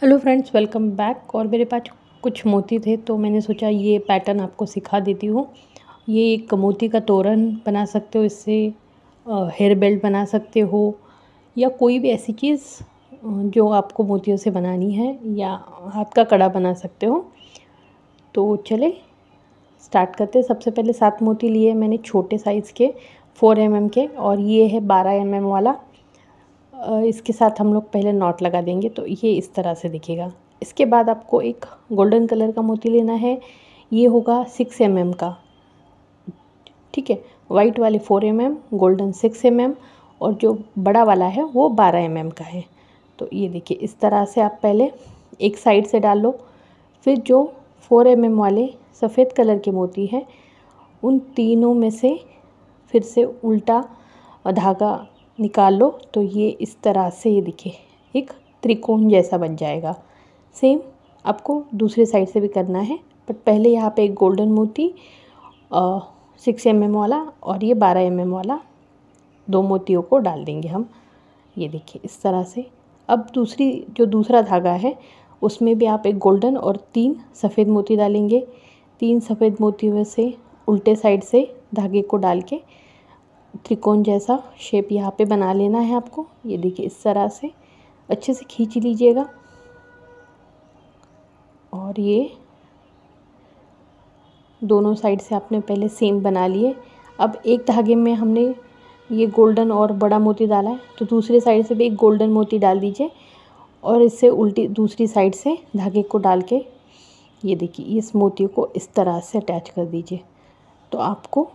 hello friends welcome back और मेरे पास कुछ मोती थे तो मैंने सोचा ये पैटर्न आपको सिखा देती हूँ ये एक मोती का तोरण बना सकते हो इससे हेयर बेल्ट बना सकते हो या कोई भी ऐसी चीज़ जो आपको मोतियों से बनानी है या हाथ का कड़ा बना सकते हो तो चले स्टार्ट करते सबसे पहले सात मोती लिए मैंने छोटे साइज़ के फ़ोर एम mm के और ये है बारह एम mm वाला इसके साथ हम लोग पहले नॉट लगा देंगे तो ये इस तरह से दिखेगा इसके बाद आपको एक गोल्डन कलर का मोती लेना है ये होगा सिक्स एम mm का ठीक है वाइट वाले four M M golden six M M और जो बड़ा वाला है वो बारह एम एम का है तो ये देखिए इस तरह से आप पहले एक साइड से डाल लो फिर जो फोर एम एम वाले सफ़ेद कलर के मोती हैं उन तीनों में से फिर से उल्टा धागा निकालो तो ये इस तरह से ये दिखे एक त्रिकोण जैसा बन जाएगा सेम आपको दूसरे साइड से भी करना है बट पहले यहाँ पे एक गोल्डन मोती सिक्स एम एम वाला और ये बारह एम एम वाला दो मोतियों को डाल देंगे हम ये देखिए इस तरह से अब दूसरी जो दूसरा धागा है उसमें भी आप एक गोल्डन और तीन सफ़ेद मोती डालेंगे तीन सफ़ेद मोतियों में से उल्टे साइड से धागे को डाल के त्रिकोण जैसा शेप यहाँ पे बना लेना है आपको ये देखिए इस तरह से अच्छे से खींच लीजिएगा और ये दोनों साइड से आपने पहले सेम बना लिए अब एक धागे में हमने ये गोल्डन और बड़ा मोती डाला है तो दूसरे साइड से भी एक गोल्डन मोती डाल दीजिए और इससे उल्टी दूसरी साइड से धागे को डाल के ये देखिए इस मोती को इस तरह से अटैच कर दीजिए तो आपको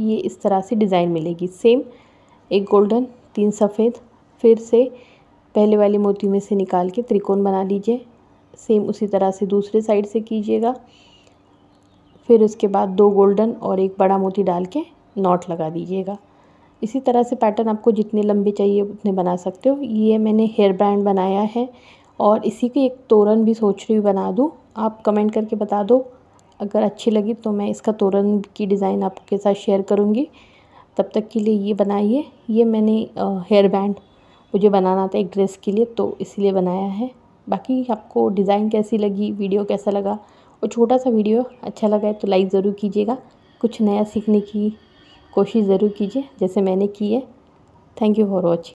ये इस तरह से डिज़ाइन मिलेगी सेम एक गोल्डन तीन सफ़ेद फिर से पहले वाले मोती में से निकाल के त्रिकोण बना लीजिए सेम उसी तरह से दूसरे साइड से कीजिएगा फिर उसके बाद दो गोल्डन और एक बड़ा मोती डाल के नॉट लगा दीजिएगा इसी तरह से पैटर्न आपको जितने लंबे चाहिए उतने बना सकते हो ये मैंने हेयर बैंड बनाया है और इसी के एक तोरण भी सोच रही हूँ बना दूँ आप कमेंट करके बता दो अगर अच्छी लगी तो मैं इसका तोरण की डिज़ाइन आपके साथ शेयर करूँगी तब तक के लिए ये बनाइए ये मैंने हेयर बैंड मुझे बनाना था एक ड्रेस के लिए तो इसलिए बनाया है बाकी आपको डिज़ाइन कैसी लगी वीडियो कैसा लगा और छोटा सा वीडियो अच्छा लगा है तो लाइक ज़रूर कीजिएगा कुछ नया सीखने की कोशिश ज़रूर कीजिए जैसे मैंने की है थैंक यू फॉर वॉचिंग